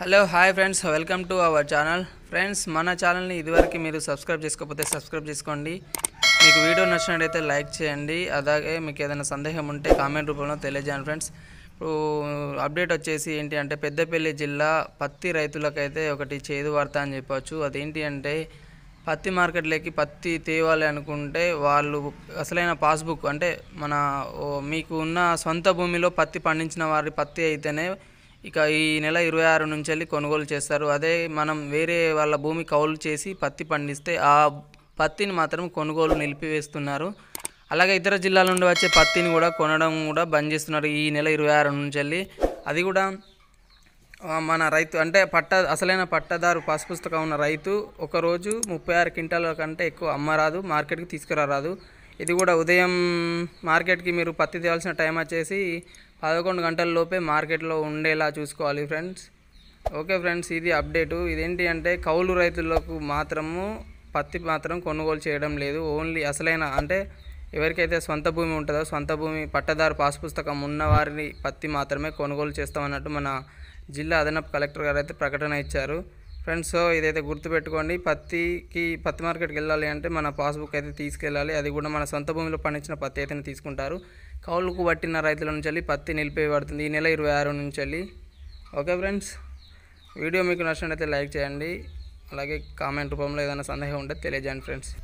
hello hi friends welcome to our channel friends మన ఛానల్ని ఇదివరకు మీరు సబ్స్క్రైబ్ చేసుకోకపోతే సబ్స్క్రైబ్ చేసుకోండి మీకు వీడియో నచ్చినట్టయితే లైక్ చేయండి అలాగే మీకు ఏదైనా సందేహం ఉంటే కామెంట్ రూపంలో తెలియజేయండి ఫ్రెండ్స్ ఇప్పుడు అప్డేట్ వచ్చేసి ఏంటి అంటే పెద్దపల్లి జిల్లా పత్తి రైతులకైతే ఒకటి చేదు వార్త అని చెప్పవచ్చు అదేంటి అంటే పత్తి మార్కెట్లోకి పత్తి తేవాలి అనుకుంటే వాళ్ళు అసలైన పాస్బుక్ అంటే మన మీకు ఉన్న సొంత భూమిలో పత్తి పండించిన వారి పత్తి అయితేనే ఇక ఈ నెల ఇరవై ఆరు నుంచి వెళ్ళి కొనుగోలు చేస్తారు అదే మనం వేరే వాళ్ళ భూమి కౌలు చేసి పత్తి పండిస్తే ఆ పత్తిని మాత్రం కొనుగోలు నిలిపివేస్తున్నారు అలాగే ఇతర జిల్లాల నుండి వచ్చే పత్తిని కూడా కొనడం కూడా బంద్ చేస్తున్నారు ఈ నెల ఇరవై ఆరు నుంచి వెళ్ళి అది కూడా మన రైతు అంటే పట్ట అసలైన పట్టదారు పసుపుస్తకం పుస్తకం ఉన్న రైతు ఒకరోజు ముప్పై ఆరు క్వింటాల కంటే ఎక్కువ అమ్మరాదు మార్కెట్కి తీసుకురారాదు ఇది కూడా ఉదయం మార్కెట్కి మీరు పత్తి తేవాల్సిన టైం వచ్చేసి పదకొండు గంటల లోపే మార్కెట్లో ఉండేలా చూసుకోవాలి ఫ్రెండ్స్ ఓకే ఫ్రెండ్స్ ఇది అప్డేటు ఇదేంటి అంటే కౌలు రైతులకు మాత్రము పత్తి మాత్రం కొనుగోలు చేయడం లేదు ఓన్లీ అసలైన అంటే ఎవరికైతే సొంత భూమి ఉంటుందో సొంత భూమి పట్టదారు పాస్ పుస్తకం ఉన్నవారిని పత్తి మాత్రమే కొనుగోలు చేస్తామన్నట్టు మన జిల్లా అదనపు కలెక్టర్ గారు అయితే ప్రకటన ఇచ్చారు ఫ్రెండ్స్ ఇదైతే గుర్తుపెట్టుకోండి పత్తికి పత్తి మార్కెట్కి వెళ్ళాలి అంటే మన పాస్బుక్ అయితే తీసుకెళ్ళాలి అది కూడా మన సొంత భూమిలో పండించిన పత్తి అయితే తీసుకుంటారు కౌలుకు పట్టిన రైతుల నుంచి వెళ్ళి పత్తి నిలిపివేయబడుతుంది ఈ నెల ఇరవై ఆరు నుంచి వెళ్ళి ఓకే ఫ్రెండ్స్ వీడియో మీకు నచ్చినట్టయితే లైక్ చేయండి అలాగే కామెంట్ రూపంలో ఏదైనా సందేహం ఉంటే తెలియజేయండి ఫ్రెండ్స్